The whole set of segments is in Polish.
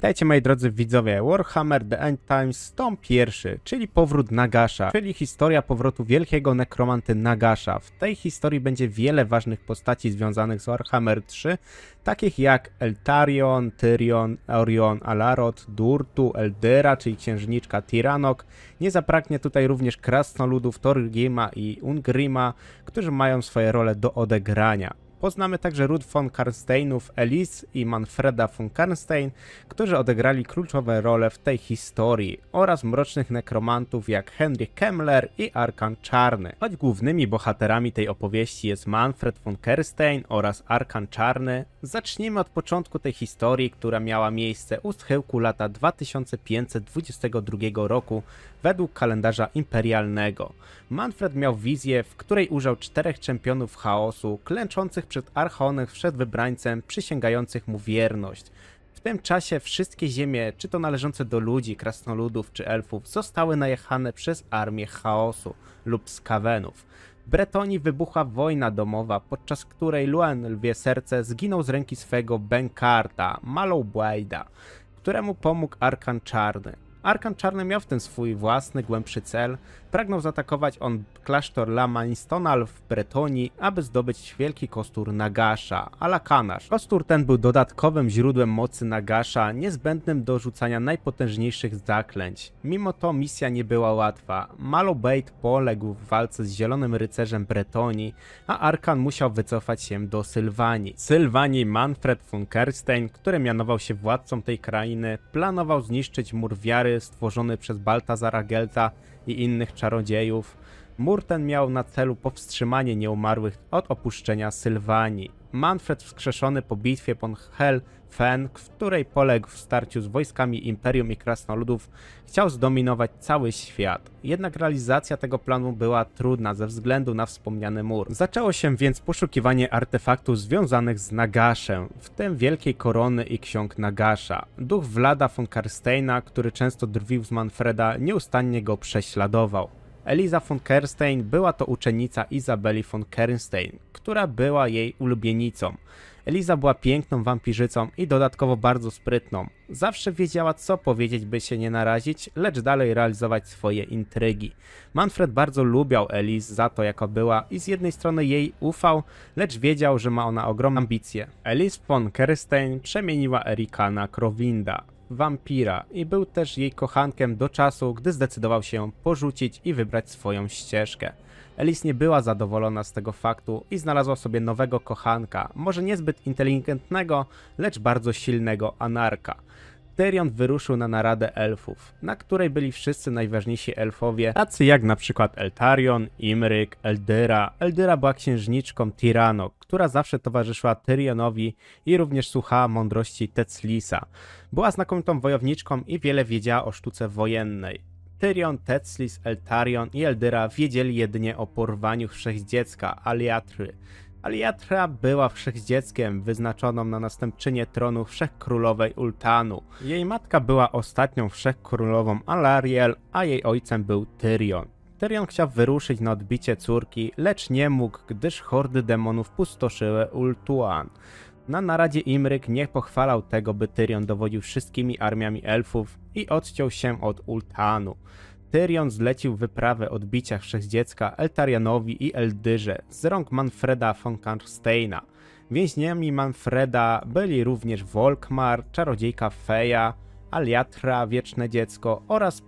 Dajcie moi drodzy widzowie, Warhammer The End Times tom pierwszy, czyli powrót Nagasha, czyli historia powrotu wielkiego nekromanty Nagasha. W tej historii będzie wiele ważnych postaci związanych z Warhammer 3, takich jak Eltarion, Tyrion, Orion, Alaroth, Durtu, Eldera, czyli księżniczka Tyranok. Nie zapraknie tutaj również krasnoludów Torgrima i Ungrima, którzy mają swoje role do odegrania. Poznamy także Rud von Karnsteinów, Elis i Manfreda von Karnstein, którzy odegrali kluczowe role w tej historii, oraz mrocznych nekromantów jak Henry Kemmler i Arkan Czarny. Choć głównymi bohaterami tej opowieści jest Manfred von Karnstein oraz Arkan Czarny, zacznijmy od początku tej historii, która miała miejsce u schyłku lata 2522 roku według kalendarza imperialnego. Manfred miał wizję, w której użył czterech czempionów chaosu, klęczących przed archonem przed wybrańcem, przysięgających mu wierność. W tym czasie wszystkie ziemie, czy to należące do ludzi, krasnoludów czy elfów, zostały najechane przez armię chaosu lub skawenów. W Bretonii wybucha wojna domowa, podczas której Luen Lwie Serce zginął z ręki swego Benkarta, Malowbłajda, któremu pomógł Arkan Czarny. Arkan Czarny miał w tym swój własny, głębszy cel. Pragnął zaatakować on klasztor Lamanistonal w Bretonii, aby zdobyć wielki kostur Nagasza, Alakanasz. Kostur ten był dodatkowym źródłem mocy Nagasza, niezbędnym do rzucania najpotężniejszych zaklęć. Mimo to misja nie była łatwa. Malobate poległ w walce z Zielonym Rycerzem Bretonii, a Arkan musiał wycofać się do Sylwanii. Sylwanii Manfred von Kerstein, który mianował się władcą tej krainy, planował zniszczyć mur wiary stworzony przez Baltazara Gelta i innych czarodziejów Mur ten miał na celu powstrzymanie nieumarłych od opuszczenia Sylwanii. Manfred wskrzeszony po bitwie pod Hel Fen, w której poległ w starciu z wojskami Imperium i Krasnoludów, chciał zdominować cały świat. Jednak realizacja tego planu była trudna ze względu na wspomniany mur. Zaczęło się więc poszukiwanie artefaktów związanych z Nagaszem, w tym Wielkiej Korony i Ksiąg Nagasza. Duch Vlada von Karsteina, który często drwił z Manfreda, nieustannie go prześladował. Eliza von Kerstein była to uczennica Izabeli von Kerstein, która była jej ulubienicą. Eliza była piękną wampirzycą i dodatkowo bardzo sprytną. Zawsze wiedziała co powiedzieć, by się nie narazić, lecz dalej realizować swoje intrygi. Manfred bardzo lubiał Eliz za to jaka była i z jednej strony jej ufał, lecz wiedział, że ma ona ogromne ambicje. Eliz von Kerstein przemieniła Erika na Krowinda wampira i był też jej kochankiem do czasu, gdy zdecydował się porzucić i wybrać swoją ścieżkę. Elis nie była zadowolona z tego faktu i znalazła sobie nowego kochanka, może niezbyt inteligentnego, lecz bardzo silnego anarka. Tyrion wyruszył na naradę elfów, na której byli wszyscy najważniejsi elfowie, tacy jak na przykład Eltarion, Imryk, Eldyra. Eldyra była księżniczką Tirano, która zawsze towarzyszyła Tyrionowi i również słuchała mądrości Teclisa. Była znakomitą wojowniczką i wiele wiedziała o sztuce wojennej. Tyrion, Teclis, Eltarion i Eldyra wiedzieli jedynie o porwaniu wszechdziecka, Aliatry, Aliatra była wszechdzieckiem wyznaczoną na następczynię tronu wszechkrólowej Ultanu. Jej matka była ostatnią wszechkrólową Alariel, a jej ojcem był Tyrion. Tyrion chciał wyruszyć na odbicie córki, lecz nie mógł, gdyż hordy demonów pustoszyły Ultuan. Na naradzie Imryk nie pochwalał tego, by Tyrion dowodził wszystkimi armiami elfów i odciął się od Ultanu. Tyrion zlecił wyprawę odbicia Dziecka, Eltarianowi i Eldyrze z rąk Manfreda von Karsteina. Więźniami Manfreda byli również Volkmar, czarodziejka Feja, Aliatra, Wieczne Dziecko oraz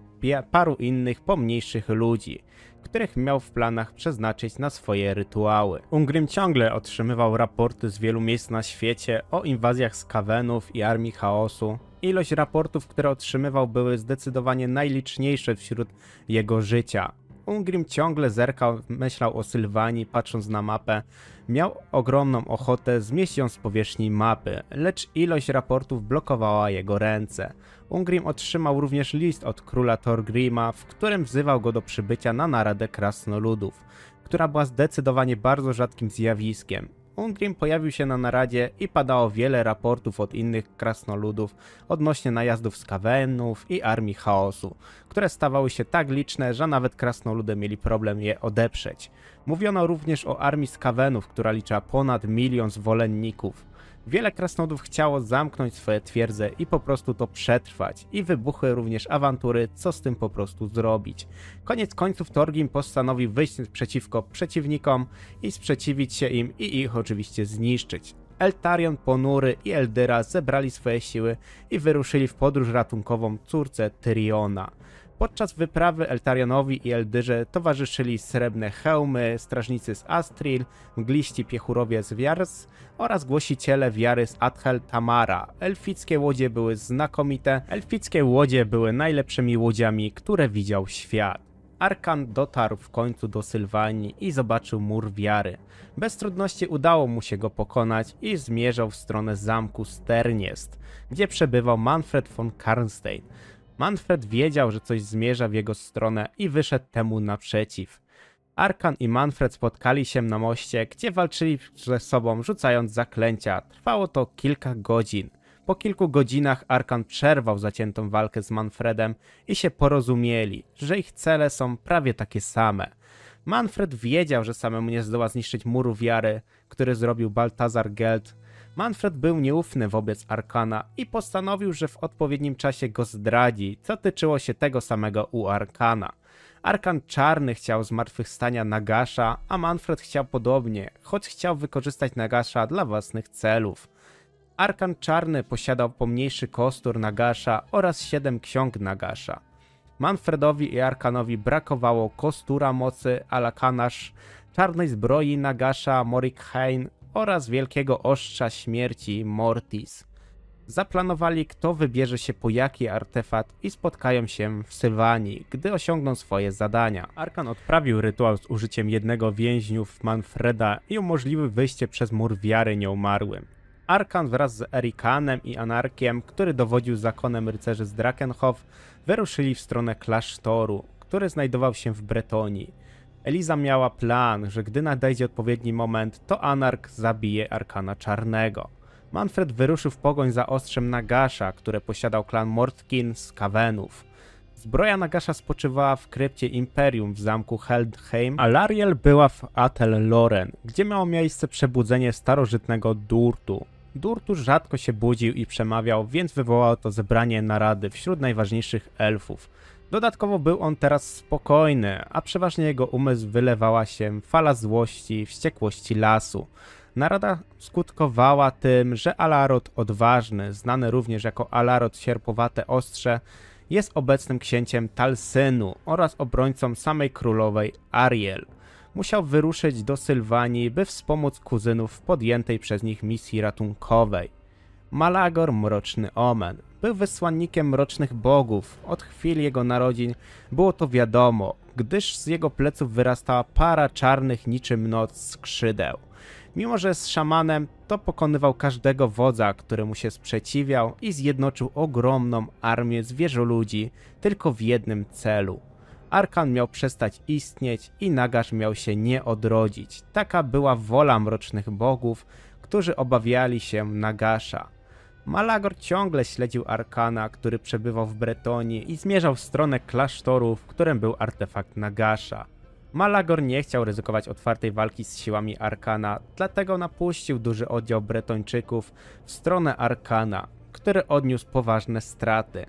paru innych pomniejszych ludzi, których miał w planach przeznaczyć na swoje rytuały. Ungrim ciągle otrzymywał raporty z wielu miejsc na świecie o inwazjach Skavenów i armii chaosu, Ilość raportów, które otrzymywał, były zdecydowanie najliczniejsze wśród jego życia. Ungrim ciągle zerkał, myślał o Sylwanii, patrząc na mapę. Miał ogromną ochotę zmieść ją z powierzchni mapy, lecz ilość raportów blokowała jego ręce. Ungrim otrzymał również list od króla Torgrima, w którym wzywał go do przybycia na naradę krasnoludów, która była zdecydowanie bardzo rzadkim zjawiskiem. Ungrim pojawił się na naradzie i padało wiele raportów od innych krasnoludów odnośnie najazdów skawenów i armii chaosu, które stawały się tak liczne, że nawet krasnoludy mieli problem je odeprzeć. Mówiono również o armii skawenów, która liczyła ponad milion zwolenników. Wiele krasnodów chciało zamknąć swoje twierdze i po prostu to przetrwać. I wybuchły również awantury, co z tym po prostu zrobić. Koniec końców Torgim postanowi wyjść przeciwko przeciwnikom i sprzeciwić się im i ich oczywiście zniszczyć. Eltarion, Ponury i Eldyra zebrali swoje siły i wyruszyli w podróż ratunkową córce Tyriona. Podczas wyprawy Eltarianowi i Eldyrze towarzyszyli srebrne hełmy, strażnicy z Astril, mgliści piechurowie z Wiars oraz głosiciele wiary z Adhel Tamara. Elfickie łodzie były znakomite, elfickie łodzie były najlepszymi łodziami, które widział świat. Arkan dotarł w końcu do Sylwanii i zobaczył mur wiary. Bez trudności udało mu się go pokonać i zmierzał w stronę zamku Sterniest, gdzie przebywał Manfred von Karnstein. Manfred wiedział, że coś zmierza w jego stronę i wyszedł temu naprzeciw. Arkan i Manfred spotkali się na moście, gdzie walczyli ze sobą, rzucając zaklęcia. Trwało to kilka godzin. Po kilku godzinach Arkan przerwał zaciętą walkę z Manfredem i się porozumieli, że ich cele są prawie takie same. Manfred wiedział, że samemu nie zdoła zniszczyć muru wiary, który zrobił Baltazar Geld, Manfred był nieufny wobec Arkana i postanowił, że w odpowiednim czasie go zdradzi, co tyczyło się tego samego u Arkana. Arkan Czarny chciał zmartwychwstania Nagasza, a Manfred chciał podobnie, choć chciał wykorzystać Nagasza dla własnych celów. Arkan Czarny posiadał pomniejszy kostur Nagasza oraz siedem ksiąg Nagasza. Manfredowi i Arkanowi brakowało kostura mocy Alakanasz, czarnej zbroi Nagasza Morikhain oraz Wielkiego Ostrza Śmierci Mortis. Zaplanowali, kto wybierze się po jaki artefakt i spotkają się w Sylwanii, gdy osiągną swoje zadania. Arkan odprawił rytuał z użyciem jednego więźniów Manfreda i umożliwił wyjście przez mur wiary nieumarłym. Arkan wraz z Erikanem i Anarkiem, który dowodził zakonem rycerzy z Drakenhof, wyruszyli w stronę klasztoru, który znajdował się w Bretonii. Eliza miała plan, że gdy nadejdzie odpowiedni moment, to Anark zabije Arkana Czarnego. Manfred wyruszył w pogoń za ostrzem Nagasza, które posiadał klan Mortkin z Kavenów. Zbroja Nagasza spoczywała w krypcie Imperium w zamku Heldheim, a Lariel była w Atel Loren, gdzie miało miejsce przebudzenie starożytnego Durtu. Durtu rzadko się budził i przemawiał, więc wywołało to zebranie narady wśród najważniejszych elfów. Dodatkowo był on teraz spokojny, a przeważnie jego umysł wylewała się fala złości wściekłości lasu. Narada skutkowała tym, że Alarot Odważny, znany również jako Alarot Sierpowate Ostrze, jest obecnym księciem Talsynu oraz obrońcą samej królowej Ariel. Musiał wyruszyć do Sylwanii, by wspomóc kuzynów w podjętej przez nich misji ratunkowej. Malagor Mroczny Omen. Był wysłannikiem mrocznych bogów. Od chwili jego narodzin było to wiadomo, gdyż z jego pleców wyrastała para czarnych niczym noc skrzydeł. Mimo, że z szamanem, to pokonywał każdego wodza, który mu się sprzeciwiał i zjednoczył ogromną armię zwierzoludzi tylko w jednym celu. Arkan miał przestać istnieć i Nagasz miał się nie odrodzić. Taka była wola mrocznych bogów, którzy obawiali się Nagasza. Malagor ciągle śledził Arkana, który przebywał w Bretonii i zmierzał w stronę klasztoru, w którym był artefakt Nagasha. Malagor nie chciał ryzykować otwartej walki z siłami Arkana, dlatego napuścił duży oddział Bretończyków w stronę Arkana, który odniósł poważne straty.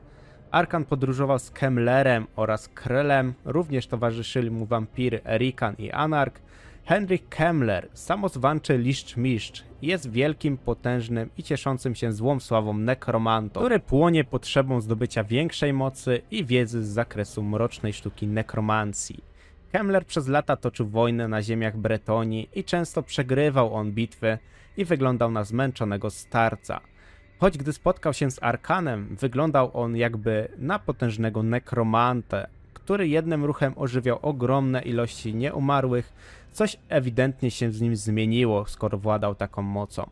Arkan podróżował z Kemlerem oraz Krelem, również towarzyszyli mu wampiry Erikan i Anark, Henryk Kemmler, samozwańczy liszcz-miszcz, jest wielkim, potężnym i cieszącym się złą sławą nekromantą, który płonie potrzebą zdobycia większej mocy i wiedzy z zakresu mrocznej sztuki nekromancji. Kemmler przez lata toczył wojnę na ziemiach Bretonii i często przegrywał on bitwy i wyglądał na zmęczonego starca. Choć gdy spotkał się z Arkanem, wyglądał on jakby na potężnego nekromantę, który jednym ruchem ożywiał ogromne ilości nieumarłych, coś ewidentnie się z nim zmieniło, skoro władał taką mocą.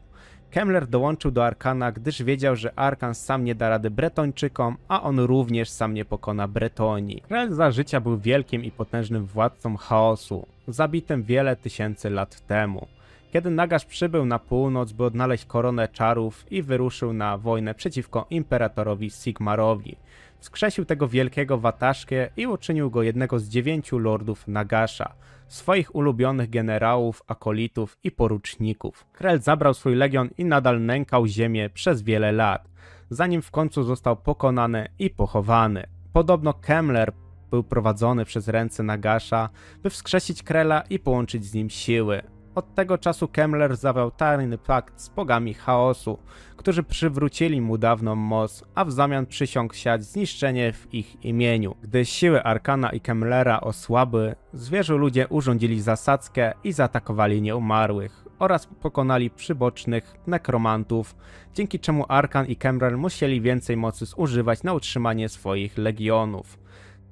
Kemler dołączył do Arkana, gdyż wiedział, że Arkan sam nie da rady Bretończykom, a on również sam nie pokona Bretonii. Krell za życia był wielkim i potężnym władcą chaosu, zabitym wiele tysięcy lat temu. Kiedy Nagasz przybył na północ, by odnaleźć koronę czarów i wyruszył na wojnę przeciwko imperatorowi Sigmarowi wskrzesił tego wielkiego Wataszkę i uczynił go jednego z dziewięciu lordów Nagasza, swoich ulubionych generałów, akolitów i poruczników. Krell zabrał swój legion i nadal nękał ziemię przez wiele lat, zanim w końcu został pokonany i pochowany. Podobno Kemler był prowadzony przez ręce Nagasza, by wskrzesić Krela i połączyć z nim siły. Od tego czasu Kemler zawał tajny pakt z bogami chaosu, którzy przywrócili mu dawną moc, a w zamian przysiągł siać zniszczenie w ich imieniu. Gdy siły Arkana i Kemlera osłabły, zwierzę ludzie urządzili zasadzkę i zaatakowali nieumarłych oraz pokonali przybocznych nekromantów, dzięki czemu Arkan i Kemler musieli więcej mocy zużywać na utrzymanie swoich legionów.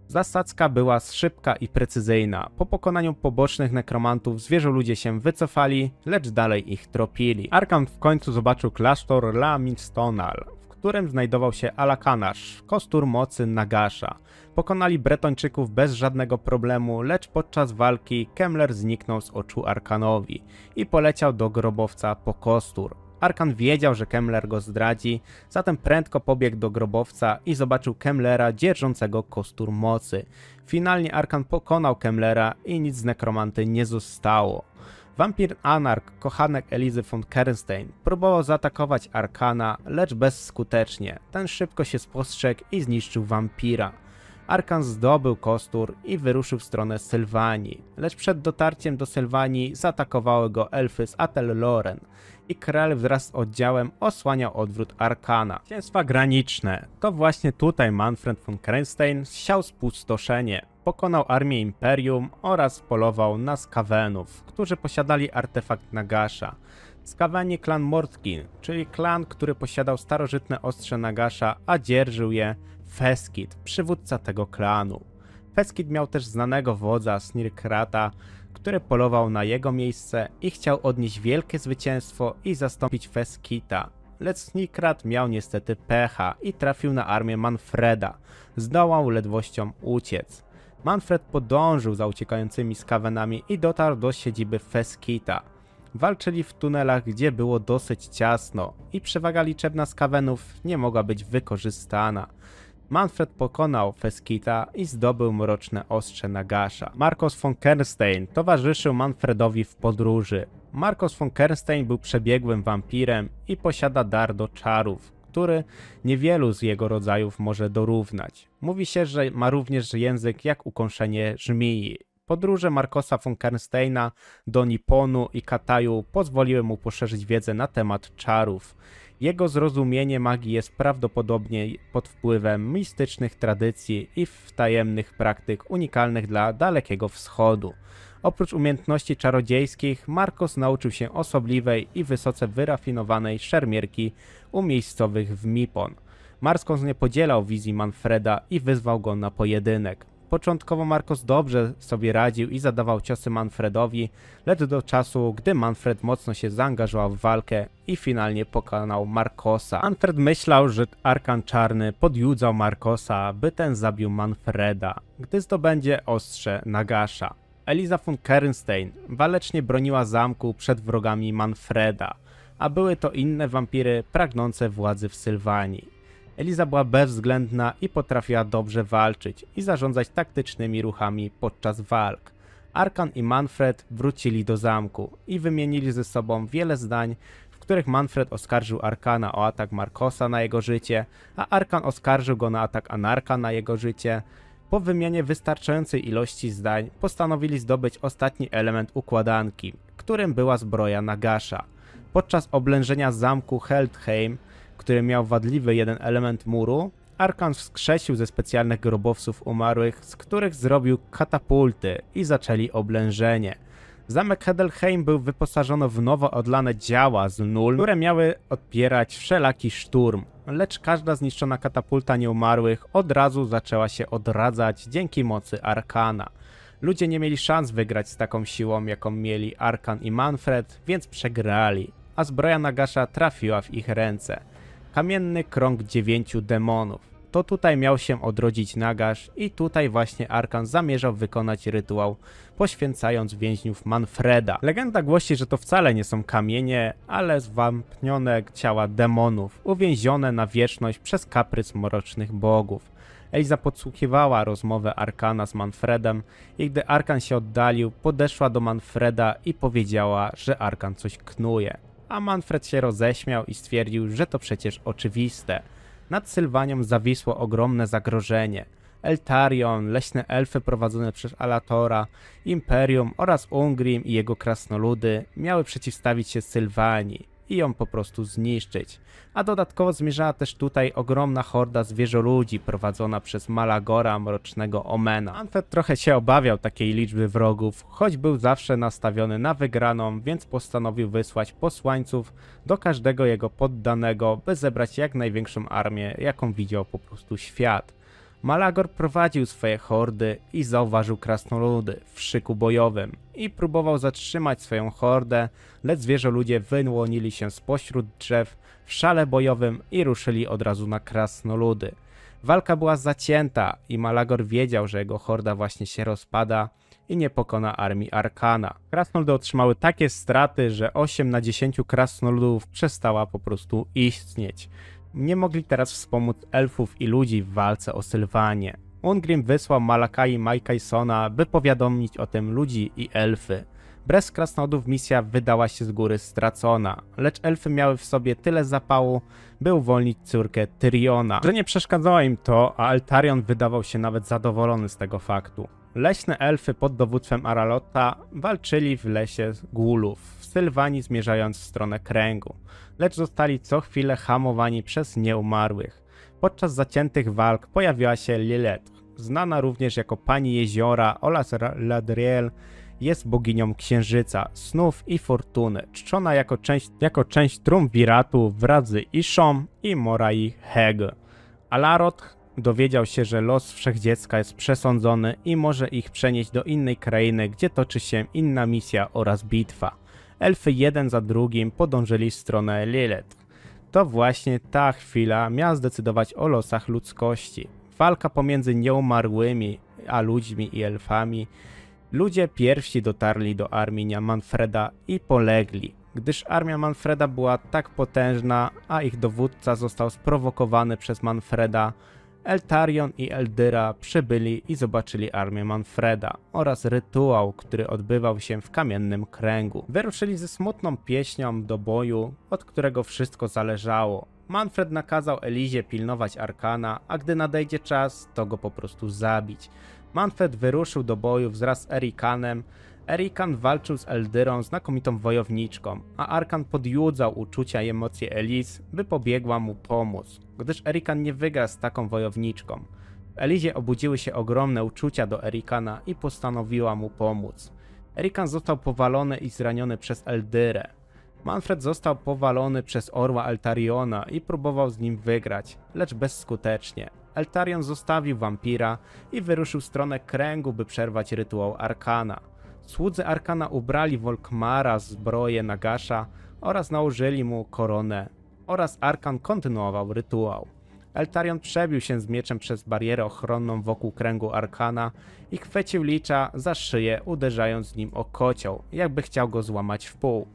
Zasadzka była szybka i precyzyjna. Po pokonaniu pobocznych nekromantów zwierzę ludzie się wycofali, lecz dalej ich tropili. Arkam w końcu zobaczył klasztor La Midstonal, w którym znajdował się Alakanasz, kostur mocy Nagasha. Pokonali Bretończyków bez żadnego problemu, lecz podczas walki Kemler zniknął z oczu Arkanowi i poleciał do grobowca po kostur. Arkan wiedział, że Kemler go zdradzi, zatem prędko pobiegł do grobowca i zobaczył Kemlera dzierżącego kostur mocy. Finalnie Arkan pokonał Kemlera i nic z nekromanty nie zostało. Wampir Anark, kochanek Elizy von Kernstein, próbował zaatakować Arkana, lecz bezskutecznie. Ten szybko się spostrzegł i zniszczył wampira. Arkan zdobył kostur i wyruszył w stronę Sylwanii, lecz przed dotarciem do Sylwanii zaatakowały go elfy z Atel Loren i Krell wraz z oddziałem osłaniał odwrót Arkana. Księstwa Graniczne. To właśnie tutaj Manfred von Krenstein siał spustoszenie. Pokonał armię Imperium oraz polował na Skavenów, którzy posiadali artefakt Nagasza. Skawani klan Mortgin, czyli klan, który posiadał starożytne ostrze Nagasza, a dzierżył je Feskid, przywódca tego klanu. Feskid miał też znanego wodza Snirkrata, który polował na jego miejsce i chciał odnieść wielkie zwycięstwo i zastąpić Feskita. Lecz Snikrat miał niestety pecha i trafił na armię Manfreda. Zdołał ledwością uciec. Manfred podążył za uciekającymi skawenami i dotarł do siedziby Feskita. Walczyli w tunelach, gdzie było dosyć ciasno i przewaga liczebna skawenów nie mogła być wykorzystana. Manfred pokonał Feskita i zdobył mroczne ostrze Nagasza. Markus von Kernstein towarzyszył Manfredowi w podróży. Markus von Kernstein był przebiegłym wampirem i posiada dar do czarów, który niewielu z jego rodzajów może dorównać. Mówi się, że ma również język jak ukąszenie żmii. Podróże Markosa von Kernsteina do Nipponu i Kataju pozwoliły mu poszerzyć wiedzę na temat czarów. Jego zrozumienie magii jest prawdopodobnie pod wpływem mistycznych tradycji i wtajemnych praktyk unikalnych dla Dalekiego Wschodu. Oprócz umiejętności czarodziejskich, Marcos nauczył się osobliwej i wysoce wyrafinowanej szermierki u miejscowych w Mipon. Marcos nie podzielał wizji Manfreda i wyzwał go na pojedynek. Początkowo Marcos dobrze sobie radził i zadawał ciosy Manfredowi, lecz do czasu, gdy Manfred mocno się zaangażował w walkę i finalnie pokonał Marcosa. Manfred myślał, że Arkan Czarny podjudzał Marcosa, by ten zabił Manfreda, gdy zdobędzie ostrze Nagasza. Eliza von Kernstein walecznie broniła zamku przed wrogami Manfreda, a były to inne wampiry pragnące władzy w Sylwanii. Eliza była bezwzględna i potrafiła dobrze walczyć i zarządzać taktycznymi ruchami podczas walk. Arkan i Manfred wrócili do zamku i wymienili ze sobą wiele zdań, w których Manfred oskarżył Arkana o atak Markosa na jego życie, a Arkan oskarżył go na atak Anarka na jego życie. Po wymianie wystarczającej ilości zdań postanowili zdobyć ostatni element układanki, którym była zbroja Nagasha. Podczas oblężenia zamku Heldheim który miał wadliwy jeden element muru, Arkan wskrzesił ze specjalnych grobowców umarłych, z których zrobił katapulty i zaczęli oblężenie. Zamek Hedelheim był wyposażony w nowo odlane działa z nul, które miały odpierać wszelaki szturm, lecz każda zniszczona katapulta nieumarłych od razu zaczęła się odradzać dzięki mocy Arkana. Ludzie nie mieli szans wygrać z taką siłą, jaką mieli Arkan i Manfred, więc przegrali, a zbroja Nagasza trafiła w ich ręce kamienny krąg dziewięciu demonów. To tutaj miał się odrodzić Nagasz i tutaj właśnie Arkan zamierzał wykonać rytuał, poświęcając więźniów Manfreda. Legenda głosi, że to wcale nie są kamienie, ale zwampnione ciała demonów, uwięzione na wieczność przez kaprys mrocznych bogów. Eliza podsłuchiwała rozmowę Arkana z Manfredem i gdy Arkan się oddalił, podeszła do Manfreda i powiedziała, że Arkan coś knuje a Manfred się roześmiał i stwierdził, że to przecież oczywiste. Nad Sylwanią zawisło ogromne zagrożenie. Eltarion, leśne elfy prowadzone przez Alatora, Imperium oraz Ungrim i jego krasnoludy miały przeciwstawić się Sylwanii i ją po prostu zniszczyć. A dodatkowo zmierzała też tutaj ogromna horda zwierzoludzi prowadzona przez Malagora Mrocznego Omena. Anfet trochę się obawiał takiej liczby wrogów, choć był zawsze nastawiony na wygraną, więc postanowił wysłać posłańców do każdego jego poddanego, by zebrać jak największą armię, jaką widział po prostu świat. Malagor prowadził swoje hordy i zauważył krasnoludy w szyku bojowym i próbował zatrzymać swoją hordę, lecz zwierzoludzie wyłonili się spośród drzew w szale bojowym i ruszyli od razu na krasnoludy. Walka była zacięta i Malagor wiedział, że jego horda właśnie się rozpada i nie pokona armii Arkana. Krasnoludy otrzymały takie straty, że 8 na 10 krasnoludów przestała po prostu istnieć nie mogli teraz wspomóc elfów i ludzi w walce o Sylwanie. Ungrim wysłał Malakai Majkajsona, by powiadomić o tym ludzi i elfy. Bez krasnodów misja wydała się z góry stracona, lecz elfy miały w sobie tyle zapału, by uwolnić córkę Tyriona, że nie przeszkadzało im to, a Altarion wydawał się nawet zadowolony z tego faktu. Leśne elfy pod dowództwem Aralota walczyli w lesie z Gulów, w Sylwanii zmierzając w stronę kręgu lecz zostali co chwilę hamowani przez nieumarłych. Podczas zaciętych walk pojawiła się Lilith, znana również jako Pani Jeziora oraz Ladriel, jest boginią księżyca, snów i fortuny, czczona jako część, jako część trumviratu wradzy Ishom i Morai Heg. Alaroth dowiedział się, że los wszechdziecka jest przesądzony i może ich przenieść do innej krainy, gdzie toczy się inna misja oraz bitwa elfy jeden za drugim podążyli w stronę Lilith. To właśnie ta chwila miała zdecydować o losach ludzkości. Walka pomiędzy nieumarłymi a ludźmi i elfami. Ludzie pierwsi dotarli do armii Manfreda i polegli, gdyż armia Manfreda była tak potężna, a ich dowódca został sprowokowany przez Manfreda, Eltarion i Eldyra przybyli i zobaczyli armię Manfreda oraz rytuał, który odbywał się w kamiennym kręgu. Wyruszyli ze smutną pieśnią do boju, od którego wszystko zależało. Manfred nakazał Elizie pilnować Arkana, a gdy nadejdzie czas, to go po prostu zabić. Manfred wyruszył do boju wraz z Erikanem, Erikan walczył z Eldyrą, znakomitą wojowniczką, a Arkan podjudzał uczucia i emocje Elis, by pobiegła mu pomóc gdyż Erikan nie wygra z taką wojowniczką. W Elizie obudziły się ogromne uczucia do Erikana i postanowiła mu pomóc. Erikan został powalony i zraniony przez Eldyrę. Manfred został powalony przez orła Altariona i próbował z nim wygrać, lecz bezskutecznie. Altarion zostawił wampira i wyruszył w stronę kręgu, by przerwać rytuał Arkana. Słudzy Arkana ubrali Wolkmara zbroję Nagasza oraz nałożyli mu koronę oraz Arkan kontynuował rytuał. Eltarion przebił się z mieczem przez barierę ochronną wokół kręgu Arkana i chwycił Licza za szyję, uderzając nim o kocioł, jakby chciał go złamać w pół.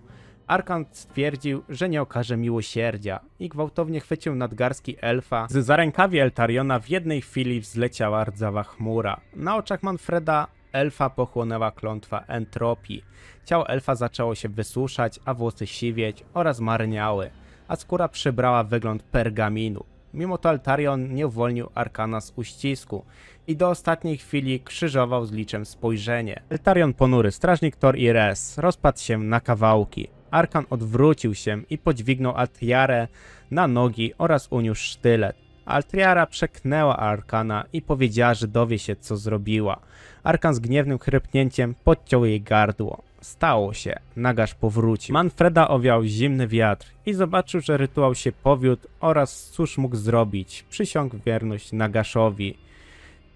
Arkan stwierdził, że nie okaże miłosierdzia i gwałtownie chwycił nadgarski elfa. Z zarękawie Eltariona w jednej chwili wzleciała rdzawa chmura. Na oczach Manfreda elfa pochłonęła klątwa entropii. Ciało elfa zaczęło się wysuszać, a włosy siwieć oraz marniały a skóra przybrała wygląd pergaminu. Mimo to Altarion nie uwolnił Arkana z uścisku i do ostatniej chwili krzyżował z liczem spojrzenie. Altarion ponury, strażnik Tor i Res rozpadł się na kawałki. Arkan odwrócił się i podźwignął Altiarę na nogi oraz uniósł sztylet. Altiara przeknęła Arkana i powiedziała, że dowie się co zrobiła. Arkan z gniewnym chrypnięciem podciął jej gardło. Stało się, Nagasz powrócił. Manfreda owiał zimny wiatr i zobaczył, że rytuał się powiódł oraz cóż mógł zrobić. Przysiągł wierność Nagaszowi.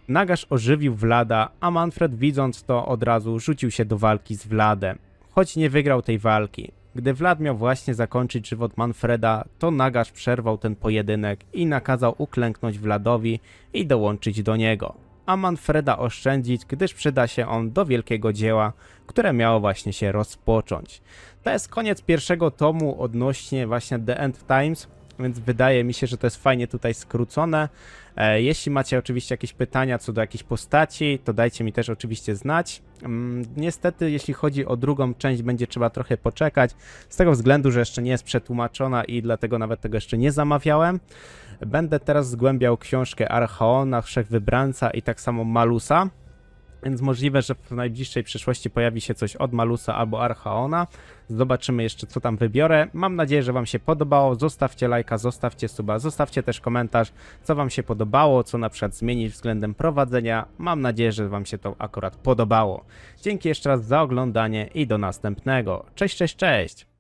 Nagasz ożywił Wlada, a Manfred widząc to od razu rzucił się do walki z Wladem. Choć nie wygrał tej walki. Gdy Wlad miał właśnie zakończyć żywot Manfreda, to Nagasz przerwał ten pojedynek i nakazał uklęknąć Wladowi i dołączyć do niego a Manfreda oszczędzić, gdyż przyda się on do wielkiego dzieła, które miało właśnie się rozpocząć. To jest koniec pierwszego tomu odnośnie właśnie The End Times, więc wydaje mi się, że to jest fajnie tutaj skrócone. E, jeśli macie oczywiście jakieś pytania co do jakiejś postaci, to dajcie mi też oczywiście znać. Mm, niestety, jeśli chodzi o drugą część, będzie trzeba trochę poczekać, z tego względu, że jeszcze nie jest przetłumaczona i dlatego nawet tego jeszcze nie zamawiałem. Będę teraz zgłębiał książkę Archaona, Wszechwybranca i tak samo Malusa. Więc możliwe, że w najbliższej przyszłości pojawi się coś od Malusa albo Archaona. Zobaczymy jeszcze, co tam wybiorę. Mam nadzieję, że Wam się podobało. Zostawcie lajka, zostawcie suba, zostawcie też komentarz, co Wam się podobało, co na przykład zmienić względem prowadzenia. Mam nadzieję, że Wam się to akurat podobało. Dzięki jeszcze raz za oglądanie i do następnego. Cześć, cześć, cześć!